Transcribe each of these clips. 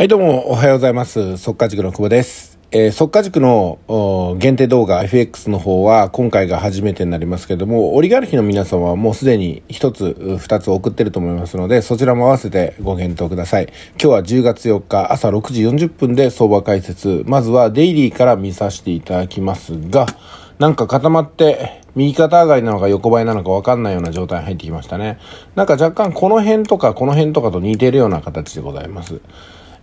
はい、どうも、おはようございます。速化塾の久保です。えー、速化塾の限定動画 FX の方は今回が初めてになりますけれども、オリガルヒの皆様はもうすでに一つ、二つ送ってると思いますので、そちらも合わせてご検討ください。今日は10月4日朝6時40分で相場解説。まずはデイリーから見させていただきますが、なんか固まって右肩上がりなのか横ばいなのか分かんないような状態に入ってきましたね。なんか若干この辺とかこの辺とかと似てるような形でございます。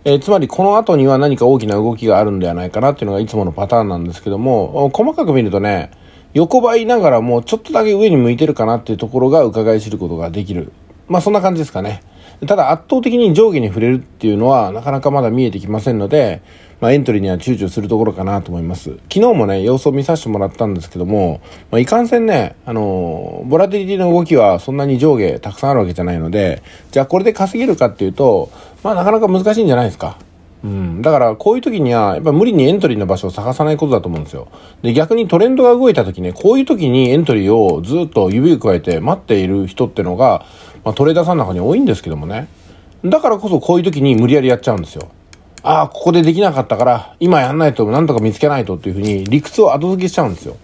えー、つまりこの後には何か大きな動きがあるんではないかなっていうのがいつものパターンなんですけども、細かく見るとね、横ばいながらもちょっとだけ上に向いてるかなっていうところが伺い知ることができる。まあそんな感じですかね。ただ圧倒的に上下に触れるっていうのはなかなかまだ見えてきませんので、まあエントリーには躊躇するところかなと思います。昨日もね、様子を見させてもらったんですけども、まあ、いかんせんね、あのボラティリティの動きはそんなに上下たくさんあるわけじゃないので、じゃあこれで稼げるかっていうと、まあなかなか難しいんじゃないですか。うん、だからこういう時にはやっぱ無理にエントリーの場所を探さないことだと思うんですよ。で逆にトレンドが動いた時ねこういう時にエントリーをずっと指を加えて待っている人ってのが、まあ、トレーダーさんの中に多いんですけどもねだからこそこういう時に無理やりやっちゃうんですよ。ああここでできなかったから今やんないとなんとか見つけないとっていうふうに理屈を後付けしちゃうんですよ。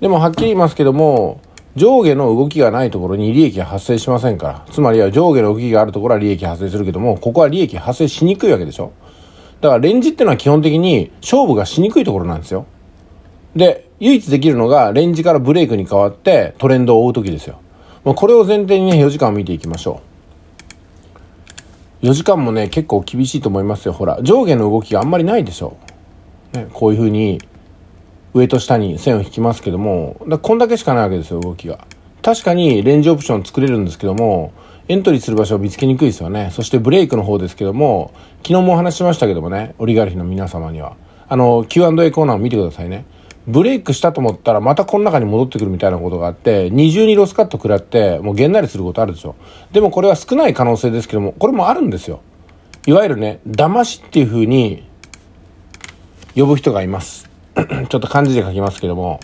でもはっきり言いますけども上下の動きがないところに利益が発生しませんから。つまりは上下の動きがあるところは利益発生するけども、ここは利益発生しにくいわけでしょ。だからレンジっていうのは基本的に勝負がしにくいところなんですよ。で、唯一できるのがレンジからブレイクに変わってトレンドを追う時ですよ。まあ、これを前提にね、4時間見ていきましょう。4時間もね、結構厳しいと思いますよ。ほら、上下の動きがあんまりないでしょ。ね、こういう風に上と下に線を引きますけども、だこんだけしかないわけですよ、動きが。確かにレンジオプション作れるんですけども、エントリーする場所を見つけにくいですよね。そしてブレイクの方ですけども、昨日もお話ししましたけどもね、オリガルヒの皆様には。あの、Q&A コーナーを見てくださいね。ブレイクしたと思ったらまたこの中に戻ってくるみたいなことがあって二重にロスカット食らってもうげんなりすることあるでしょでもこれは少ない可能性ですけどもこれもあるんですよいわゆるね騙しっていう風に呼ぶ人がいます ちょっと漢字で書きますけども、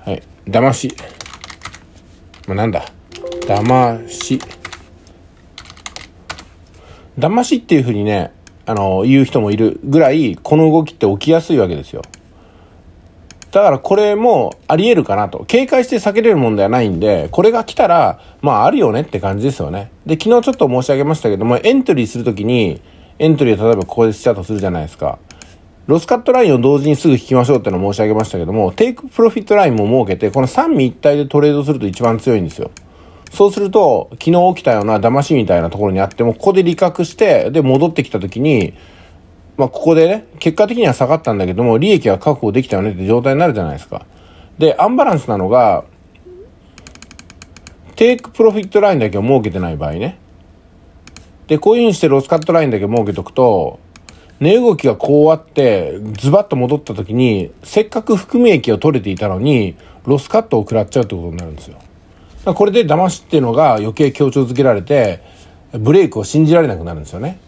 はい、騙し、まあ、なんだ、騙し、騙しっていうふうにね、あの、言う人もいるぐらい、この動きって起きやすいわけですよ。だからこれもあり得るかなと。警戒して避けれるもんではないんで、これが来たら、まああるよねって感じですよね。で、昨日ちょっと申し上げましたけども、エントリーするときに、エントリーを例えばここでしたとするじゃないですか。ロスカットラインを同時にすぐ引きましょうってのを申し上げましたけども、テイクプロフィットラインも設けて、この三位一体でトレードすると一番強いんですよ。そうすると、昨日起きたような騙しみたいなところにあっても、ここで利確して、で、戻ってきた時に、まあ、ここでね、結果的には下がったんだけども、利益は確保できたよねって状態になるじゃないですか。で、アンバランスなのが、テイクプロフィットラインだけを設けてない場合ね。で、こういう風にしてロスカットラインだけ設けとくと、値動きがこうあって、ズバッと戻った時に、せっかく含み益を取れていたのに、ロスカットを食らっちゃうってことになるんですよ。これで騙しっていうのが余計強調づけられて、ブレイクを信じられなくなるんですよね。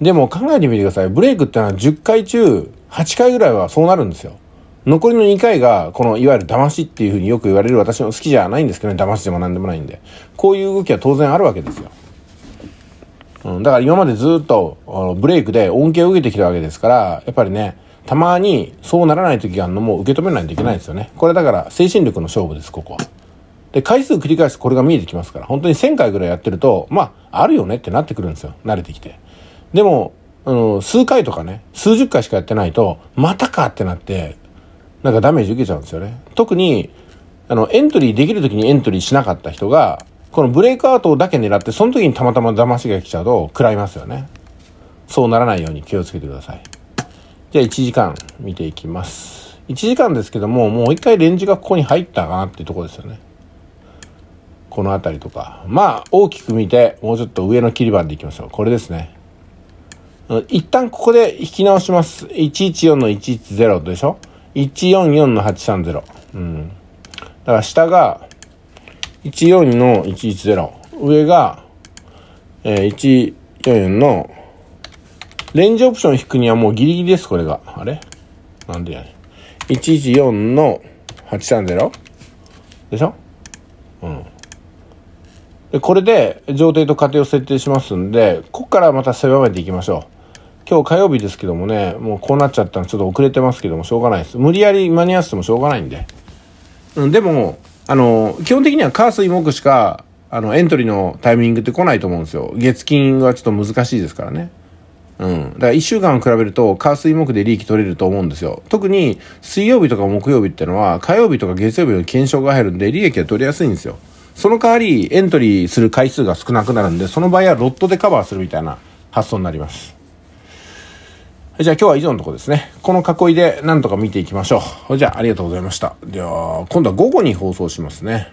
でも考えてみてください。ブレイクってのは10回中8回ぐらいはそうなるんですよ。残りの2回が、このいわゆる騙しっていうふうによく言われる私の好きじゃないんですけどね、騙しでも何でもないんで。こういう動きは当然あるわけですよ。うん、だから今までずっとあのブレイクで恩恵を受けてきたわけですから、やっぱりね、たまにそうならない時があるのも受け止めないといけないんですよね。これだから精神力の勝負です、ここは。で、回数繰り返すこれが見えてきますから、本当に1000回ぐらいやってると、まあ、あるよねってなってくるんですよ。慣れてきて。でも、あの、数回とかね、数十回しかやってないと、またかってなって、なんかダメージ受けちゃうんですよね。特に、あの、エントリーできる時にエントリーしなかった人が、このブレイクアウトだけ狙って、その時にたまたま騙しが来ちゃうと食らいますよね。そうならないように気をつけてください。じゃあ1時間見ていきます。1時間ですけども、もう1回レンジがここに入ったかなっていうとこですよね。この辺りとか。まあ、大きく見て、もうちょっと上の切り板でいきましょう。これですね。一旦ここで引き直します。114の110でしょ ?144 の830。うん。だから下が1 4の110。上が、えー、144の、レンジオプション引くにはもうギリギリです、これが。あれなんでやねん。114の830。でしょうん。で、これで、上程と仮定を設定しますんで、こっからまた狭めていきましょう。今日火曜日ですけどもね、もうこうなっちゃったのちょっと遅れてますけども、しょうがないです。無理やり間に合わせてもしょうがないんで。うん、でも、あの、基本的には火水木しか、あの、エントリーのタイミングって来ないと思うんですよ。月金はちょっと難しいですからね。うん。だから1週間を比べると、火水木で利益取れると思うんですよ。特に、水曜日とか木曜日ってのは、火曜日とか月曜日の検証が入るんで、利益が取りやすいんですよ。その代わり、エントリーする回数が少なくなるんで、その場合はロットでカバーするみたいな発想になります。じゃあ今日は以上のとこですね。この囲いで何とか見ていきましょう。じゃあありがとうございました。では、今度は午後に放送しますね。